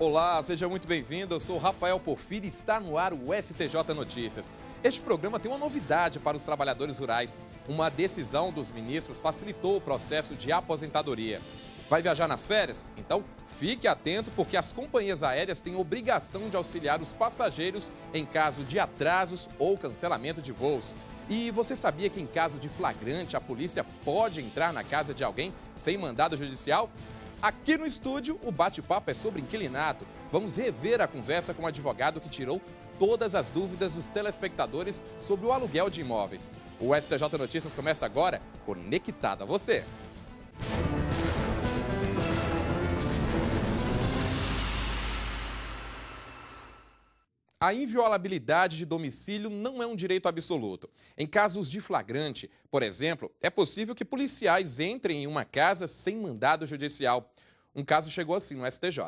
Olá, seja muito bem-vindo. Eu sou Rafael Porfírio e está no ar o STJ Notícias. Este programa tem uma novidade para os trabalhadores rurais. Uma decisão dos ministros facilitou o processo de aposentadoria. Vai viajar nas férias? Então fique atento porque as companhias aéreas têm obrigação de auxiliar os passageiros em caso de atrasos ou cancelamento de voos. E você sabia que em caso de flagrante a polícia pode entrar na casa de alguém sem mandado judicial? Aqui no estúdio, o bate-papo é sobre inquilinato. Vamos rever a conversa com o advogado que tirou todas as dúvidas dos telespectadores sobre o aluguel de imóveis. O STJ Notícias começa agora, conectado a você. A inviolabilidade de domicílio não é um direito absoluto. Em casos de flagrante, por exemplo, é possível que policiais entrem em uma casa sem mandado judicial. Um caso chegou assim no STJ.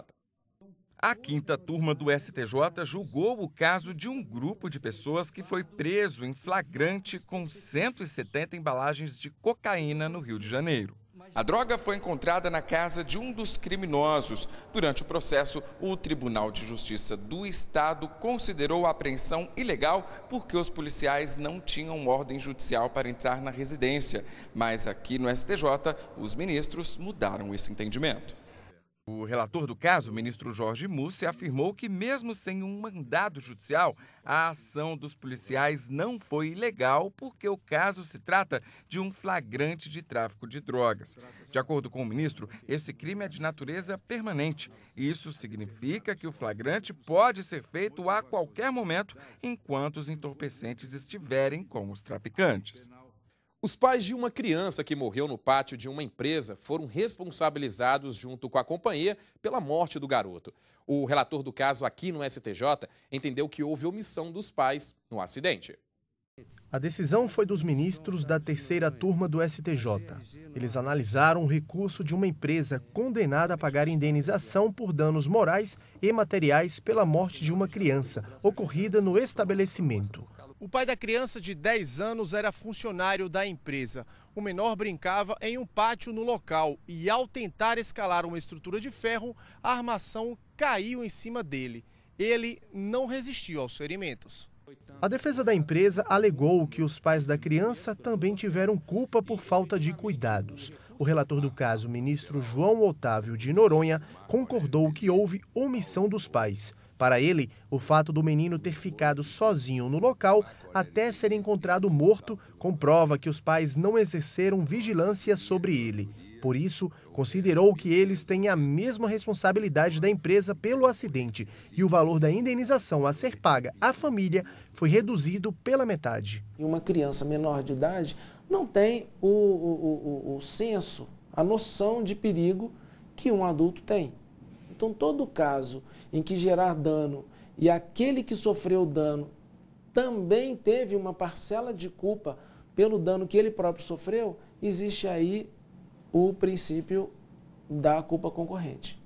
A quinta turma do STJ julgou o caso de um grupo de pessoas que foi preso em flagrante com 170 embalagens de cocaína no Rio de Janeiro. A droga foi encontrada na casa de um dos criminosos. Durante o processo, o Tribunal de Justiça do Estado considerou a apreensão ilegal porque os policiais não tinham ordem judicial para entrar na residência. Mas aqui no STJ, os ministros mudaram esse entendimento. O relator do caso, ministro Jorge Mussi, afirmou que, mesmo sem um mandado judicial, a ação dos policiais não foi ilegal porque o caso se trata de um flagrante de tráfico de drogas. De acordo com o ministro, esse crime é de natureza permanente. Isso significa que o flagrante pode ser feito a qualquer momento enquanto os entorpecentes estiverem com os traficantes. Os pais de uma criança que morreu no pátio de uma empresa foram responsabilizados, junto com a companhia, pela morte do garoto. O relator do caso aqui no STJ entendeu que houve omissão dos pais no acidente. A decisão foi dos ministros da terceira turma do STJ. Eles analisaram o recurso de uma empresa condenada a pagar indenização por danos morais e materiais pela morte de uma criança ocorrida no estabelecimento. O pai da criança de 10 anos era funcionário da empresa. O menor brincava em um pátio no local e, ao tentar escalar uma estrutura de ferro, a armação caiu em cima dele. Ele não resistiu aos ferimentos. A defesa da empresa alegou que os pais da criança também tiveram culpa por falta de cuidados. O relator do caso, ministro João Otávio de Noronha, concordou que houve omissão dos pais. Para ele, o fato do menino ter ficado sozinho no local até ser encontrado morto comprova que os pais não exerceram vigilância sobre ele. Por isso, considerou que eles têm a mesma responsabilidade da empresa pelo acidente e o valor da indenização a ser paga à família foi reduzido pela metade. Uma criança menor de idade não tem o, o, o, o senso, a noção de perigo que um adulto tem. Então, todo caso em que gerar dano e aquele que sofreu o dano também teve uma parcela de culpa pelo dano que ele próprio sofreu, existe aí o princípio da culpa concorrente.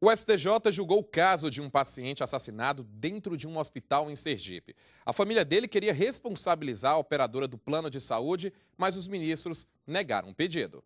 O STJ julgou o caso de um paciente assassinado dentro de um hospital em Sergipe. A família dele queria responsabilizar a operadora do plano de saúde, mas os ministros negaram o pedido.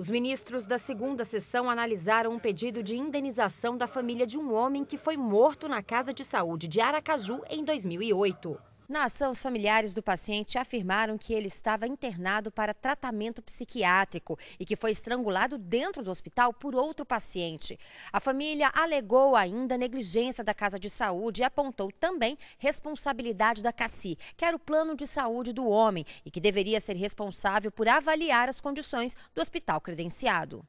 Os ministros da segunda sessão analisaram um pedido de indenização da família de um homem que foi morto na Casa de Saúde de Aracaju em 2008. Na ação, os familiares do paciente afirmaram que ele estava internado para tratamento psiquiátrico e que foi estrangulado dentro do hospital por outro paciente. A família alegou ainda negligência da Casa de Saúde e apontou também responsabilidade da CACI, que era o plano de saúde do homem e que deveria ser responsável por avaliar as condições do hospital credenciado.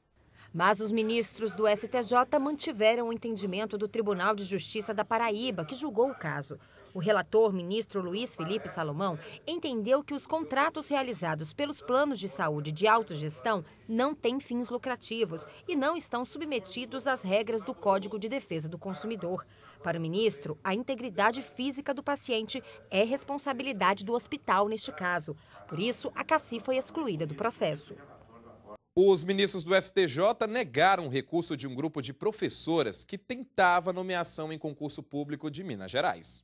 Mas os ministros do STJ mantiveram o entendimento do Tribunal de Justiça da Paraíba, que julgou o caso. O relator, ministro Luiz Felipe Salomão, entendeu que os contratos realizados pelos planos de saúde de autogestão não têm fins lucrativos e não estão submetidos às regras do Código de Defesa do Consumidor. Para o ministro, a integridade física do paciente é responsabilidade do hospital neste caso. Por isso, a CACI foi excluída do processo. Os ministros do STJ negaram o recurso de um grupo de professoras que tentava nomeação em concurso público de Minas Gerais.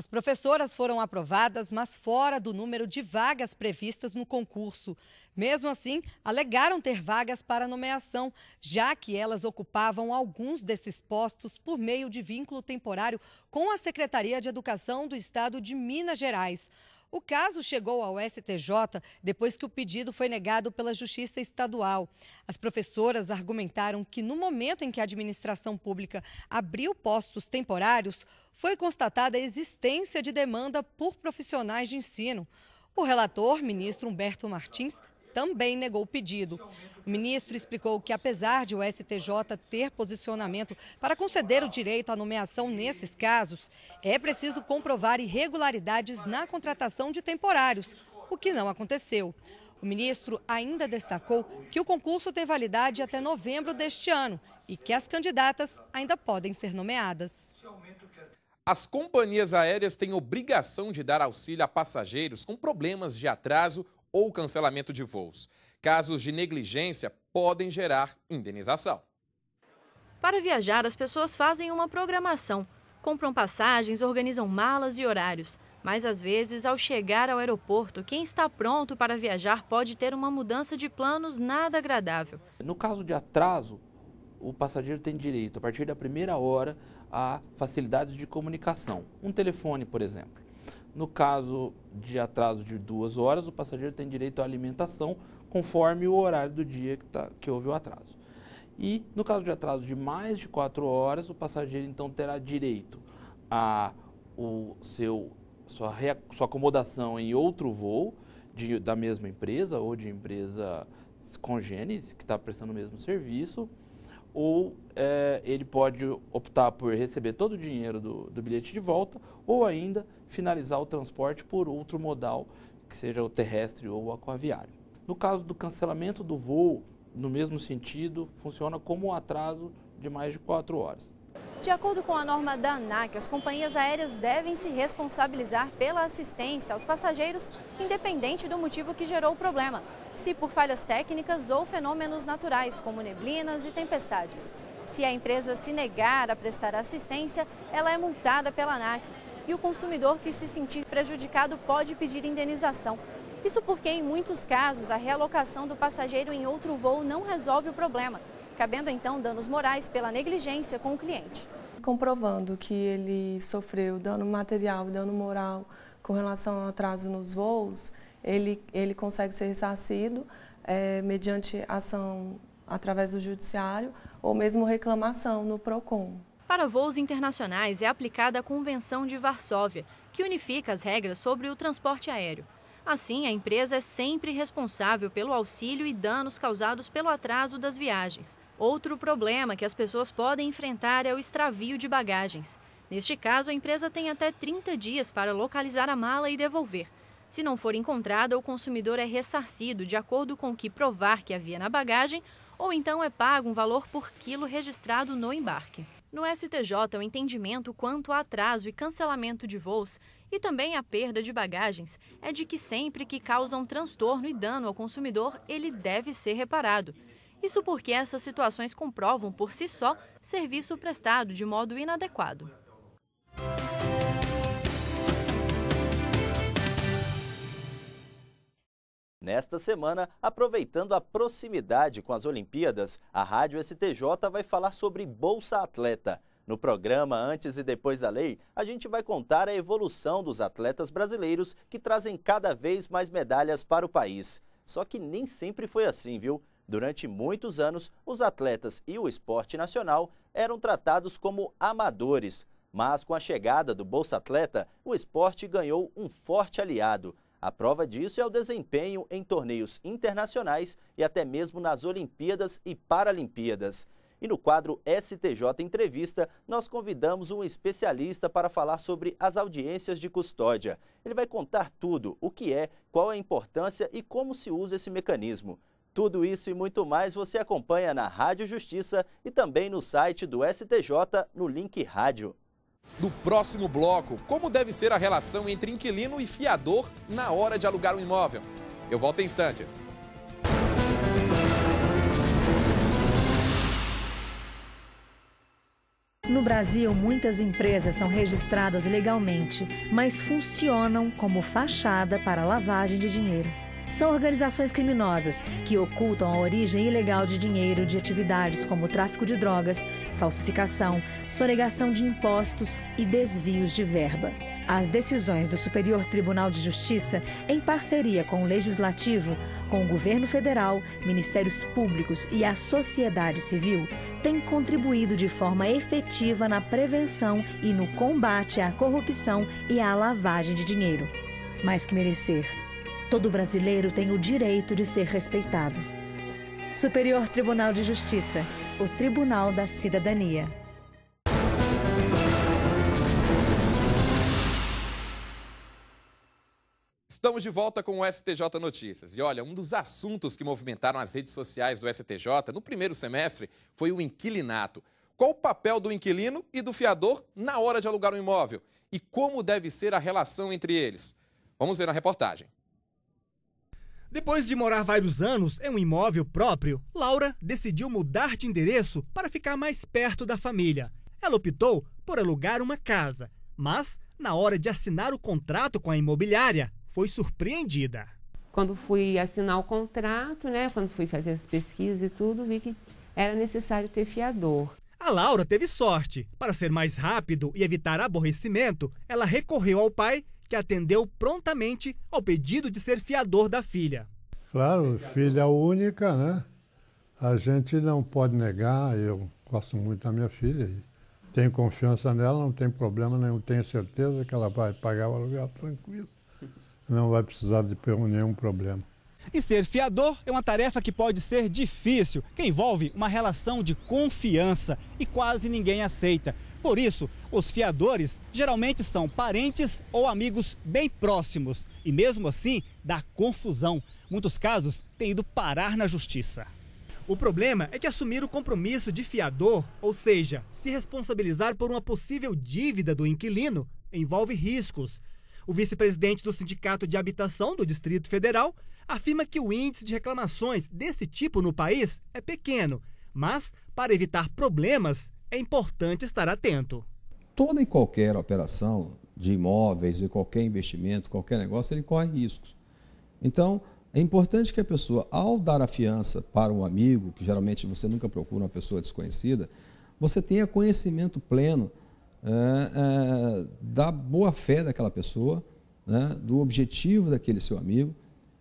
As professoras foram aprovadas, mas fora do número de vagas previstas no concurso. Mesmo assim, alegaram ter vagas para nomeação, já que elas ocupavam alguns desses postos por meio de vínculo temporário com a Secretaria de Educação do Estado de Minas Gerais. O caso chegou ao STJ depois que o pedido foi negado pela Justiça Estadual. As professoras argumentaram que, no momento em que a administração pública abriu postos temporários, foi constatada a existência de demanda por profissionais de ensino. O relator, ministro Humberto Martins, também negou o pedido. O ministro explicou que, apesar de o STJ ter posicionamento para conceder o direito à nomeação nesses casos, é preciso comprovar irregularidades na contratação de temporários, o que não aconteceu. O ministro ainda destacou que o concurso tem validade até novembro deste ano e que as candidatas ainda podem ser nomeadas. As companhias aéreas têm obrigação de dar auxílio a passageiros com problemas de atraso ou cancelamento de voos. Casos de negligência podem gerar indenização. Para viajar, as pessoas fazem uma programação. Compram passagens, organizam malas e horários. Mas às vezes, ao chegar ao aeroporto, quem está pronto para viajar pode ter uma mudança de planos nada agradável. No caso de atraso, o passageiro tem direito, a partir da primeira hora, a facilidades de comunicação. Um telefone, por exemplo. No caso de atraso de duas horas, o passageiro tem direito à alimentação conforme o horário do dia que, tá, que houve o atraso. E no caso de atraso de mais de 4 horas, o passageiro então terá direito a o seu sua, rea, sua acomodação em outro voo de, da mesma empresa ou de empresa congênere que está prestando o mesmo serviço, ou é, ele pode optar por receber todo o dinheiro do, do bilhete de volta, ou ainda finalizar o transporte por outro modal, que seja o terrestre ou o aquaviário. No caso do cancelamento do voo, no mesmo sentido, funciona como um atraso de mais de quatro horas. De acordo com a norma da ANAC, as companhias aéreas devem se responsabilizar pela assistência aos passageiros, independente do motivo que gerou o problema, se por falhas técnicas ou fenômenos naturais, como neblinas e tempestades. Se a empresa se negar a prestar assistência, ela é multada pela ANAC e o consumidor que se sentir prejudicado pode pedir indenização. Isso porque, em muitos casos, a realocação do passageiro em outro voo não resolve o problema, cabendo então danos morais pela negligência com o cliente. Comprovando que ele sofreu dano material, dano moral com relação ao atraso nos voos, ele, ele consegue ser ressarcido é, mediante ação através do judiciário ou mesmo reclamação no PROCON. Para voos internacionais é aplicada a Convenção de Varsóvia, que unifica as regras sobre o transporte aéreo. Assim, a empresa é sempre responsável pelo auxílio e danos causados pelo atraso das viagens. Outro problema que as pessoas podem enfrentar é o extravio de bagagens. Neste caso, a empresa tem até 30 dias para localizar a mala e devolver. Se não for encontrada, o consumidor é ressarcido de acordo com o que provar que havia na bagagem, ou então é pago um valor por quilo registrado no embarque. No STJ, é o entendimento quanto a atraso e cancelamento de voos e também a perda de bagagens é de que sempre que causam transtorno e dano ao consumidor, ele deve ser reparado. Isso porque essas situações comprovam por si só serviço prestado de modo inadequado. Nesta semana, aproveitando a proximidade com as Olimpíadas, a Rádio STJ vai falar sobre Bolsa Atleta. No programa Antes e Depois da Lei, a gente vai contar a evolução dos atletas brasileiros que trazem cada vez mais medalhas para o país. Só que nem sempre foi assim, viu? Durante muitos anos, os atletas e o esporte nacional eram tratados como amadores. Mas com a chegada do Bolsa Atleta, o esporte ganhou um forte aliado. A prova disso é o desempenho em torneios internacionais e até mesmo nas Olimpíadas e Paralimpíadas. E no quadro STJ Entrevista, nós convidamos um especialista para falar sobre as audiências de custódia. Ele vai contar tudo, o que é, qual é a importância e como se usa esse mecanismo. Tudo isso e muito mais você acompanha na Rádio Justiça e também no site do STJ, no link Rádio. No próximo bloco, como deve ser a relação entre inquilino e fiador na hora de alugar um imóvel? Eu volto em instantes. No Brasil, muitas empresas são registradas legalmente, mas funcionam como fachada para lavagem de dinheiro. São organizações criminosas que ocultam a origem ilegal de dinheiro de atividades como tráfico de drogas, falsificação, sonegação de impostos e desvios de verba. As decisões do Superior Tribunal de Justiça, em parceria com o Legislativo, com o Governo Federal, Ministérios Públicos e a sociedade civil, têm contribuído de forma efetiva na prevenção e no combate à corrupção e à lavagem de dinheiro. Mais que merecer, todo brasileiro tem o direito de ser respeitado. Superior Tribunal de Justiça, o Tribunal da Cidadania. Estamos de volta com o STJ Notícias. E olha, um dos assuntos que movimentaram as redes sociais do STJ no primeiro semestre foi o inquilinato. Qual o papel do inquilino e do fiador na hora de alugar um imóvel? E como deve ser a relação entre eles? Vamos ver na reportagem. Depois de morar vários anos em um imóvel próprio, Laura decidiu mudar de endereço para ficar mais perto da família. Ela optou por alugar uma casa, mas na hora de assinar o contrato com a imobiliária, foi surpreendida. Quando fui assinar o contrato, né, quando fui fazer as pesquisas e tudo, vi que era necessário ter fiador. A Laura teve sorte. Para ser mais rápido e evitar aborrecimento, ela recorreu ao pai, que atendeu prontamente ao pedido de ser fiador da filha. Claro, filha única, né? A gente não pode negar, eu gosto muito da minha filha, tenho confiança nela, não tem problema nenhum, tenho certeza que ela vai pagar o aluguel tranquilo não vai precisar de nenhum problema. E ser fiador é uma tarefa que pode ser difícil, que envolve uma relação de confiança e quase ninguém aceita. Por isso, os fiadores geralmente são parentes ou amigos bem próximos. E mesmo assim, dá confusão. Muitos casos têm ido parar na justiça. O problema é que assumir o compromisso de fiador, ou seja, se responsabilizar por uma possível dívida do inquilino, envolve riscos. O vice-presidente do Sindicato de Habitação do Distrito Federal afirma que o índice de reclamações desse tipo no país é pequeno, mas para evitar problemas é importante estar atento. Toda e qualquer operação de imóveis, de qualquer investimento, qualquer negócio, ele corre riscos. Então, é importante que a pessoa, ao dar a fiança para um amigo, que geralmente você nunca procura uma pessoa desconhecida, você tenha conhecimento pleno é, é, da boa fé daquela pessoa, né, do objetivo daquele seu amigo,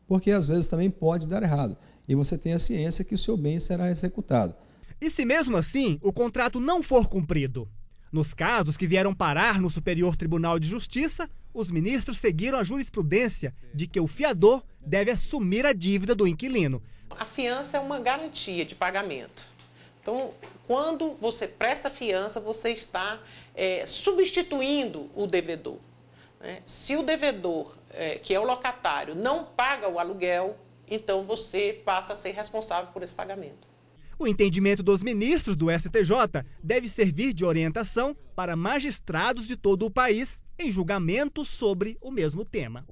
porque às vezes também pode dar errado. E você tem a ciência que o seu bem será executado. E se mesmo assim o contrato não for cumprido? Nos casos que vieram parar no Superior Tribunal de Justiça, os ministros seguiram a jurisprudência de que o fiador deve assumir a dívida do inquilino. A fiança é uma garantia de pagamento. Então, quando você presta fiança, você está é, substituindo o devedor. Né? Se o devedor, é, que é o locatário, não paga o aluguel, então você passa a ser responsável por esse pagamento. O entendimento dos ministros do STJ deve servir de orientação para magistrados de todo o país em julgamento sobre o mesmo tema.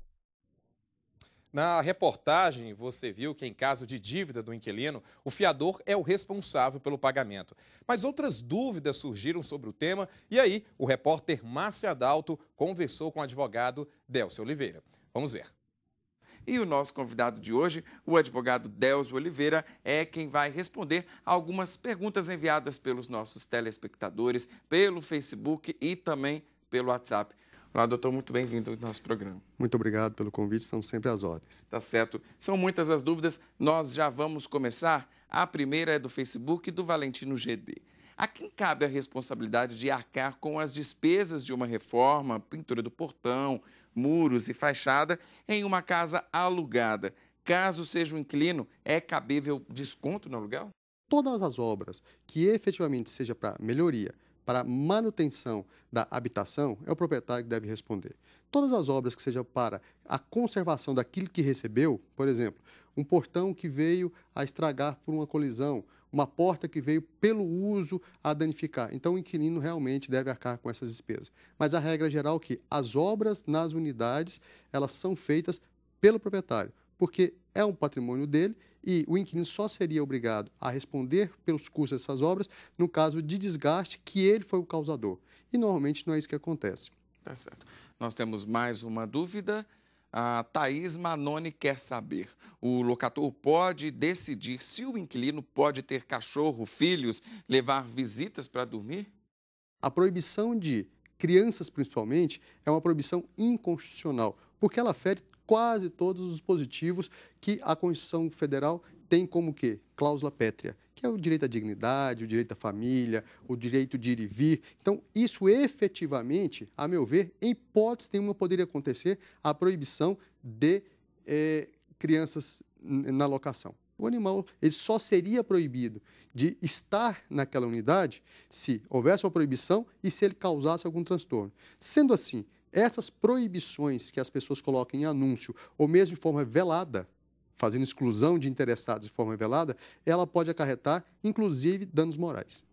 Na reportagem, você viu que, em caso de dívida do inquilino, o fiador é o responsável pelo pagamento. Mas outras dúvidas surgiram sobre o tema e aí o repórter Márcio Adalto conversou com o advogado Delcio Oliveira. Vamos ver. E o nosso convidado de hoje, o advogado Delcio Oliveira, é quem vai responder algumas perguntas enviadas pelos nossos telespectadores, pelo Facebook e também pelo WhatsApp. Olá, doutor, muito bem-vindo ao nosso programa. Muito obrigado pelo convite, são sempre as ordens. Tá certo. São muitas as dúvidas, nós já vamos começar. A primeira é do Facebook do Valentino GD. A quem cabe a responsabilidade de arcar com as despesas de uma reforma, pintura do portão, muros e fachada em uma casa alugada? Caso seja um inquilino, é cabível desconto no aluguel? Todas as obras que efetivamente seja para melhoria para manutenção da habitação, é o proprietário que deve responder. Todas as obras que sejam para a conservação daquilo que recebeu, por exemplo, um portão que veio a estragar por uma colisão, uma porta que veio pelo uso a danificar. Então, o inquilino realmente deve arcar com essas despesas. Mas a regra geral é que as obras nas unidades, elas são feitas pelo proprietário, porque é um patrimônio dele e o inquilino só seria obrigado a responder pelos custos dessas obras no caso de desgaste que ele foi o causador. E normalmente não é isso que acontece. Tá certo. Nós temos mais uma dúvida. A Thaís Manoni quer saber: o locator pode decidir se o inquilino pode ter cachorro, filhos, levar visitas para dormir? A proibição de crianças, principalmente, é uma proibição inconstitucional, porque ela fere quase todos os positivos que a Constituição Federal tem como que Cláusula pétrea, que é o direito à dignidade, o direito à família, o direito de ir e vir. Então, isso efetivamente, a meu ver, em hipótese nenhuma poderia acontecer a proibição de eh, crianças na locação. O animal ele só seria proibido de estar naquela unidade se houvesse uma proibição e se ele causasse algum transtorno. Sendo assim, essas proibições que as pessoas colocam em anúncio, ou mesmo em forma velada, fazendo exclusão de interessados de forma velada, ela pode acarretar, inclusive, danos morais.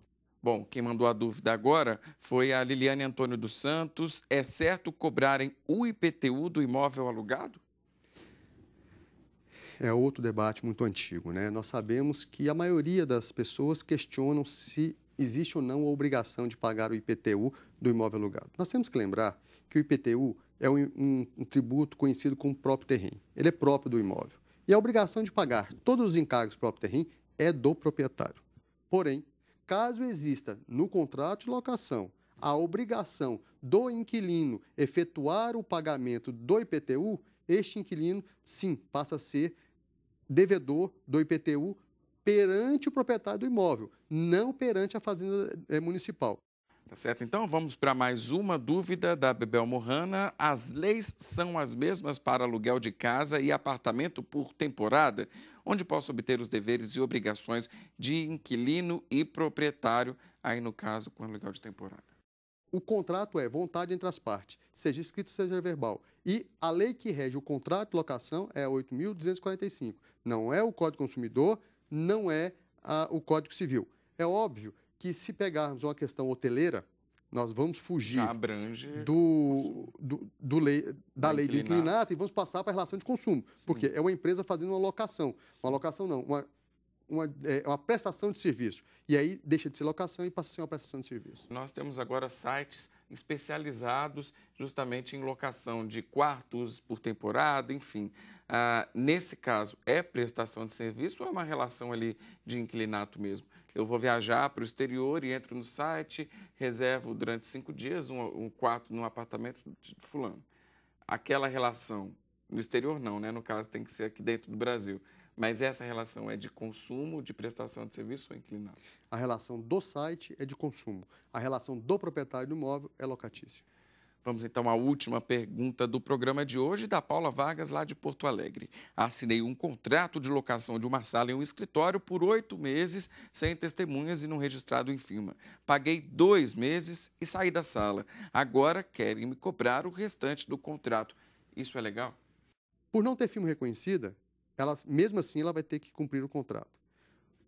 Bom, quem mandou a dúvida agora foi a Liliane Antônio dos Santos. É certo cobrarem o IPTU do imóvel alugado? É outro debate muito antigo, né? Nós sabemos que a maioria das pessoas questionam se existe ou não a obrigação de pagar o IPTU do imóvel alugado. Nós temos que lembrar que o IPTU é um, um, um tributo conhecido como próprio terreno. Ele é próprio do imóvel. E a obrigação de pagar todos os encargos próprio terreno é do proprietário. Porém, caso exista no contrato de locação a obrigação do inquilino efetuar o pagamento do IPTU, este inquilino, sim, passa a ser devedor do IPTU perante o proprietário do imóvel, não perante a Fazenda eh, Municipal. Tá certo? Então vamos para mais uma dúvida da Bebel Morrana. As leis são as mesmas para aluguel de casa e apartamento por temporada? Onde posso obter os deveres e obrigações de inquilino e proprietário, aí no caso com aluguel de temporada? O contrato é vontade entre as partes, seja escrito, seja verbal. E a lei que rege o contrato de locação é a 8.245. Não é o Código Consumidor, não é a, o Código Civil. É óbvio que se pegarmos uma questão hoteleira, nós vamos fugir do, do, do, lei, da lei do inclinato e vamos passar para a relação de consumo. Sim. Porque é uma empresa fazendo uma locação. Uma locação não, uma, uma, é, uma prestação de serviço. E aí deixa de ser locação e passa a ser uma prestação de serviço. Nós temos agora sites especializados justamente em locação de quartos por temporada, enfim. Ah, nesse caso, é prestação de serviço ou é uma relação ali de inclinato mesmo? eu vou viajar para o exterior e entro no site, reservo durante cinco dias um, um quarto num apartamento de fulano. Aquela relação, no exterior não, né? No caso tem que ser aqui dentro do Brasil. Mas essa relação é de consumo, de prestação de serviço ou inclinada? A relação do site é de consumo. A relação do proprietário do imóvel é locatícia. Vamos então à última pergunta do programa de hoje, da Paula Vargas, lá de Porto Alegre. Assinei um contrato de locação de uma sala em um escritório por oito meses, sem testemunhas e não registrado em firma. Paguei dois meses e saí da sala. Agora querem me cobrar o restante do contrato. Isso é legal? Por não ter firma reconhecida, ela, mesmo assim ela vai ter que cumprir o contrato.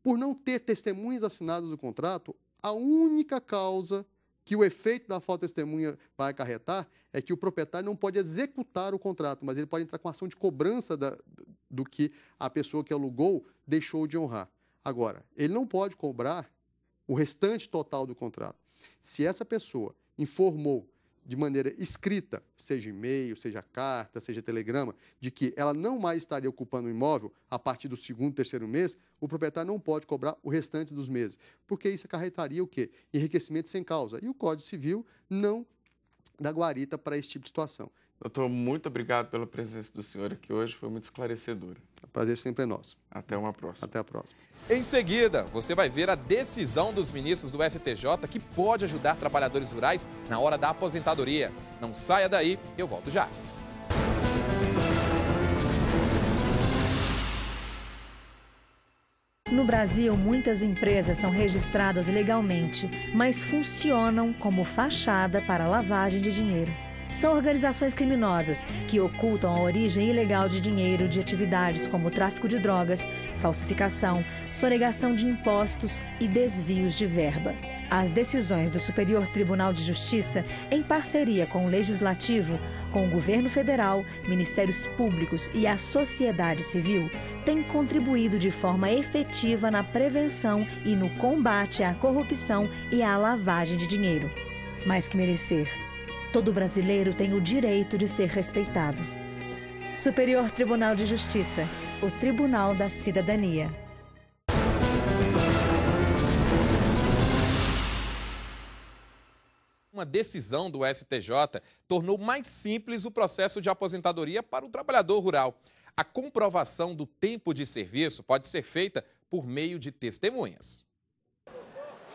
Por não ter testemunhas assinadas do contrato, a única causa que o efeito da falta de testemunha vai acarretar é que o proprietário não pode executar o contrato, mas ele pode entrar com ação de cobrança da, do que a pessoa que alugou deixou de honrar. Agora, ele não pode cobrar o restante total do contrato. Se essa pessoa informou de maneira escrita, seja e-mail, seja carta, seja telegrama, de que ela não mais estaria ocupando o imóvel a partir do segundo, terceiro mês, o proprietário não pode cobrar o restante dos meses, porque isso acarretaria o quê? Enriquecimento sem causa. E o Código Civil não dá guarita para esse tipo de situação. Doutor, muito obrigado pela presença do senhor aqui hoje, foi muito esclarecedora. O é prazer sempre é nosso. Até uma próxima. Até a próxima. Em seguida, você vai ver a decisão dos ministros do STJ que pode ajudar trabalhadores rurais na hora da aposentadoria. Não saia daí, eu volto já. No Brasil, muitas empresas são registradas legalmente, mas funcionam como fachada para lavagem de dinheiro. São organizações criminosas que ocultam a origem ilegal de dinheiro de atividades como tráfico de drogas, falsificação, sonegação de impostos e desvios de verba. As decisões do Superior Tribunal de Justiça, em parceria com o Legislativo, com o Governo Federal, Ministérios Públicos e a sociedade civil, têm contribuído de forma efetiva na prevenção e no combate à corrupção e à lavagem de dinheiro. Mais que merecer. Todo brasileiro tem o direito de ser respeitado. Superior Tribunal de Justiça, o Tribunal da Cidadania. Uma decisão do STJ tornou mais simples o processo de aposentadoria para o trabalhador rural. A comprovação do tempo de serviço pode ser feita por meio de testemunhas.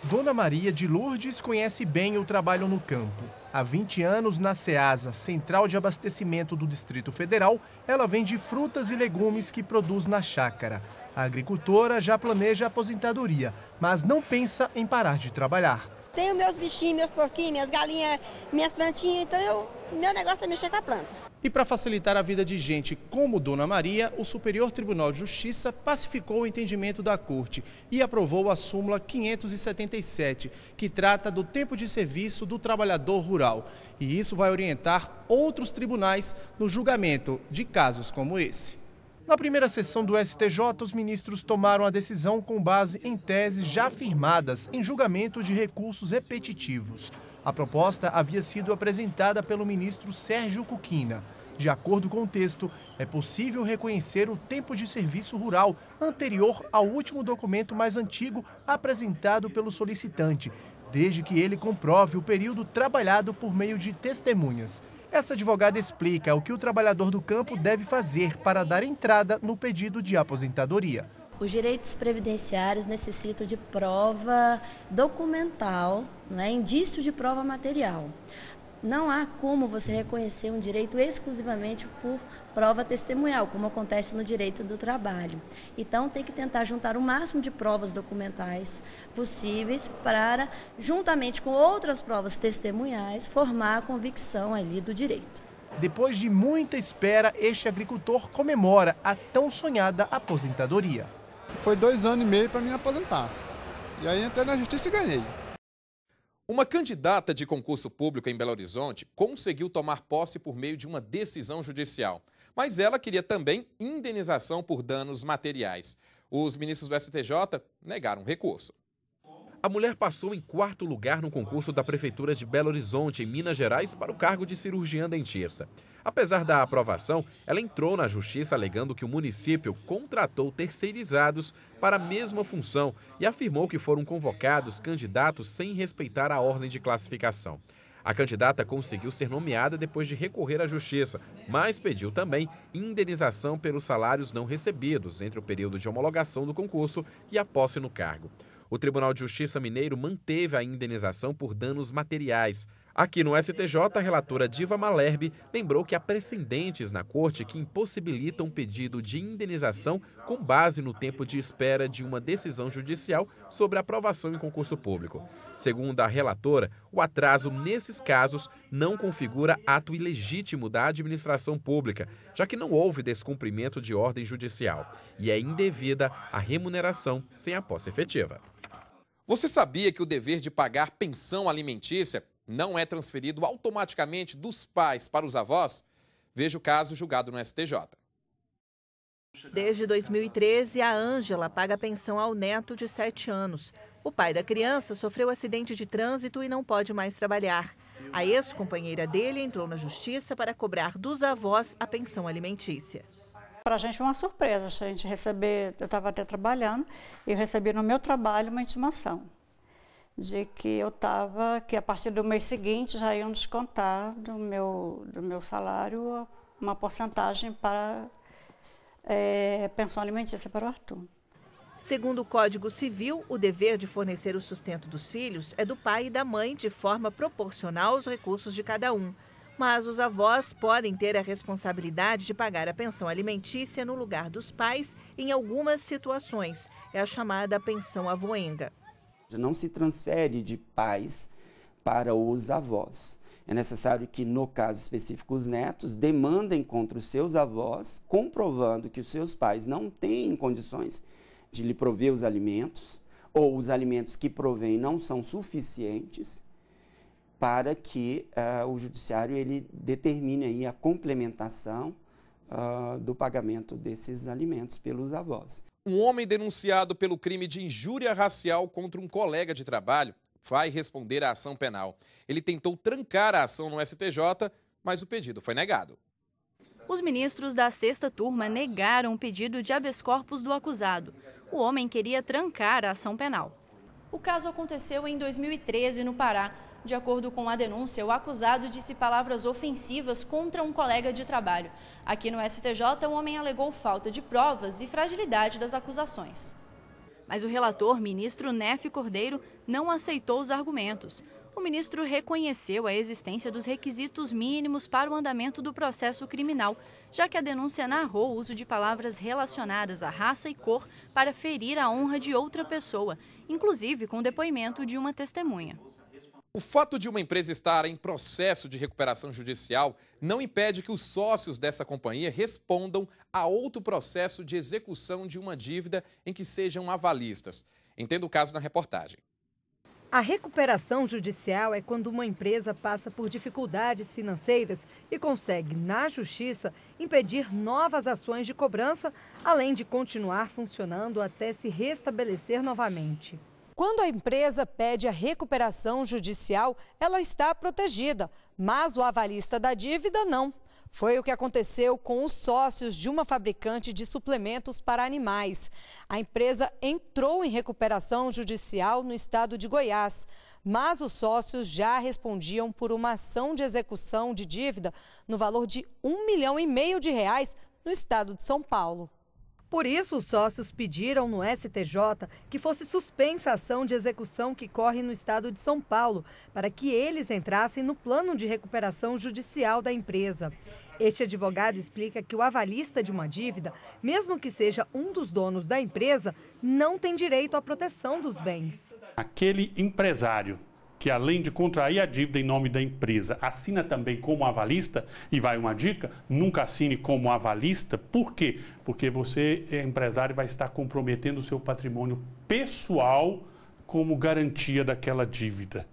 Dona Maria de Lourdes conhece bem o trabalho no campo Há 20 anos, na SEASA, Central de Abastecimento do Distrito Federal, ela vende frutas e legumes que produz na chácara. A agricultora já planeja a aposentadoria, mas não pensa em parar de trabalhar. Tenho meus bichinhos, meus porquinhos, minhas galinhas, minhas plantinhas, então eu, meu negócio é mexer com a planta. E para facilitar a vida de gente como Dona Maria, o Superior Tribunal de Justiça pacificou o entendimento da Corte e aprovou a súmula 577, que trata do tempo de serviço do trabalhador rural. E isso vai orientar outros tribunais no julgamento de casos como esse. Na primeira sessão do STJ, os ministros tomaram a decisão com base em teses já firmadas em julgamento de recursos repetitivos. A proposta havia sido apresentada pelo ministro Sérgio Cuquina. De acordo com o texto, é possível reconhecer o tempo de serviço rural anterior ao último documento mais antigo apresentado pelo solicitante, desde que ele comprove o período trabalhado por meio de testemunhas. Essa advogada explica o que o trabalhador do campo deve fazer para dar entrada no pedido de aposentadoria. Os direitos previdenciários necessitam de prova documental, né, indício de prova material. Não há como você reconhecer um direito exclusivamente por prova testemunhal, como acontece no direito do trabalho. Então, tem que tentar juntar o máximo de provas documentais possíveis para, juntamente com outras provas testemunhais, formar a convicção ali do direito. Depois de muita espera, este agricultor comemora a tão sonhada aposentadoria foi dois anos e meio para me aposentar. E aí entrei na justiça e ganhei. Uma candidata de concurso público em Belo Horizonte conseguiu tomar posse por meio de uma decisão judicial, mas ela queria também indenização por danos materiais. Os ministros do STJ negaram recurso. A mulher passou em quarto lugar no concurso da Prefeitura de Belo Horizonte, em Minas Gerais, para o cargo de cirurgiã dentista. Apesar da aprovação, ela entrou na justiça alegando que o município contratou terceirizados para a mesma função e afirmou que foram convocados candidatos sem respeitar a ordem de classificação. A candidata conseguiu ser nomeada depois de recorrer à justiça, mas pediu também indenização pelos salários não recebidos entre o período de homologação do concurso e a posse no cargo. O Tribunal de Justiça Mineiro manteve a indenização por danos materiais. Aqui no STJ, a relatora Diva Malherbe lembrou que há precedentes na corte que impossibilitam pedido de indenização com base no tempo de espera de uma decisão judicial sobre aprovação em concurso público. Segundo a relatora, o atraso nesses casos não configura ato ilegítimo da administração pública, já que não houve descumprimento de ordem judicial e é indevida a remuneração sem a posse efetiva. Você sabia que o dever de pagar pensão alimentícia não é transferido automaticamente dos pais para os avós? Veja o caso julgado no STJ. Desde 2013, a Ângela paga pensão ao neto de 7 anos. O pai da criança sofreu acidente de trânsito e não pode mais trabalhar. A ex-companheira dele entrou na justiça para cobrar dos avós a pensão alimentícia. Para a gente foi uma surpresa, a gente receber, eu estava até trabalhando, e eu recebi no meu trabalho uma intimação de que eu estava, que a partir do mês seguinte já iam descontar do meu, do meu salário uma porcentagem para é, pensão alimentícia para o Arthur. Segundo o Código Civil, o dever de fornecer o sustento dos filhos é do pai e da mãe de forma proporcional aos recursos de cada um mas os avós podem ter a responsabilidade de pagar a pensão alimentícia no lugar dos pais em algumas situações. É a chamada pensão avoenga. Não se transfere de pais para os avós. É necessário que, no caso específico, os netos demandem contra os seus avós, comprovando que os seus pais não têm condições de lhe prover os alimentos, ou os alimentos que provém não são suficientes para que uh, o judiciário ele determine aí a complementação uh, do pagamento desses alimentos pelos avós. Um homem denunciado pelo crime de injúria racial contra um colega de trabalho vai responder à ação penal. Ele tentou trancar a ação no STJ, mas o pedido foi negado. Os ministros da sexta turma negaram o pedido de habeas corpus do acusado. O homem queria trancar a ação penal. O caso aconteceu em 2013 no Pará. De acordo com a denúncia, o acusado disse palavras ofensivas contra um colega de trabalho. Aqui no STJ, o homem alegou falta de provas e fragilidade das acusações. Mas o relator, ministro Nefe Cordeiro, não aceitou os argumentos. O ministro reconheceu a existência dos requisitos mínimos para o andamento do processo criminal, já que a denúncia narrou o uso de palavras relacionadas à raça e cor para ferir a honra de outra pessoa, inclusive com o depoimento de uma testemunha. O fato de uma empresa estar em processo de recuperação judicial não impede que os sócios dessa companhia respondam a outro processo de execução de uma dívida em que sejam avalistas. Entenda o caso na reportagem. A recuperação judicial é quando uma empresa passa por dificuldades financeiras e consegue, na justiça, impedir novas ações de cobrança, além de continuar funcionando até se restabelecer novamente. Quando a empresa pede a recuperação judicial, ela está protegida, mas o avalista da dívida não. Foi o que aconteceu com os sócios de uma fabricante de suplementos para animais. A empresa entrou em recuperação judicial no estado de Goiás, mas os sócios já respondiam por uma ação de execução de dívida no valor de um milhão e meio de reais no estado de São Paulo. Por isso, os sócios pediram no STJ que fosse suspensa a ação de execução que corre no estado de São Paulo, para que eles entrassem no plano de recuperação judicial da empresa. Este advogado explica que o avalista de uma dívida, mesmo que seja um dos donos da empresa, não tem direito à proteção dos bens. Aquele empresário que além de contrair a dívida em nome da empresa, assina também como avalista, e vai uma dica, nunca assine como avalista, por quê? Porque você, é, empresário, vai estar comprometendo o seu patrimônio pessoal como garantia daquela dívida.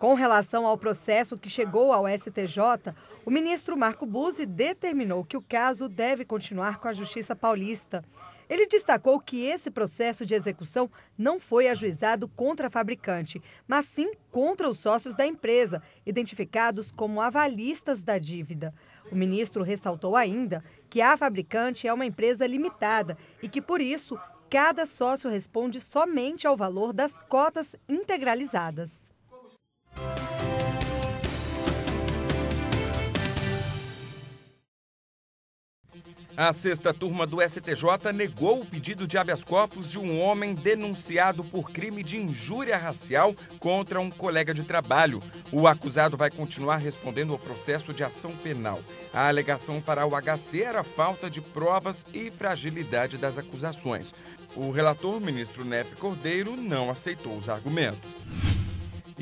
Com relação ao processo que chegou ao STJ, o ministro Marco Buzzi determinou que o caso deve continuar com a Justiça Paulista. Ele destacou que esse processo de execução não foi ajuizado contra a fabricante, mas sim contra os sócios da empresa, identificados como avalistas da dívida. O ministro ressaltou ainda que a fabricante é uma empresa limitada e que, por isso, cada sócio responde somente ao valor das cotas integralizadas. A sexta turma do STJ negou o pedido de habeas corpus de um homem denunciado por crime de injúria racial contra um colega de trabalho. O acusado vai continuar respondendo ao processo de ação penal. A alegação para o HC era falta de provas e fragilidade das acusações. O relator, ministro Neff Cordeiro, não aceitou os argumentos.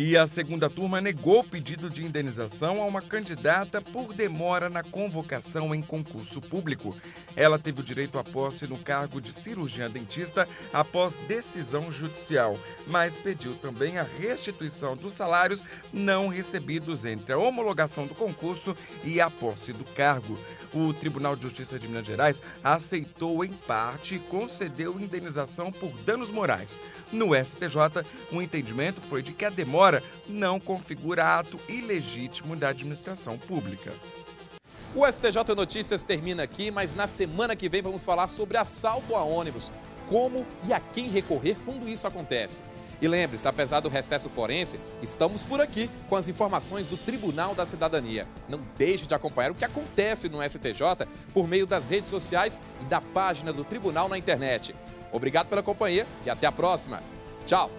E a segunda turma negou o pedido de indenização a uma candidata por demora na convocação em concurso público. Ela teve o direito à posse no cargo de cirurgiã dentista após decisão judicial, mas pediu também a restituição dos salários não recebidos entre a homologação do concurso e a posse do cargo. O Tribunal de Justiça de Minas Gerais aceitou em parte e concedeu indenização por danos morais. No STJ, o um entendimento foi de que a demora não configura ato ilegítimo da administração pública. O STJ Notícias termina aqui, mas na semana que vem vamos falar sobre assalto a ônibus, como e a quem recorrer quando isso acontece. E lembre-se, apesar do recesso forense, estamos por aqui com as informações do Tribunal da Cidadania. Não deixe de acompanhar o que acontece no STJ por meio das redes sociais e da página do Tribunal na internet. Obrigado pela companhia e até a próxima. Tchau!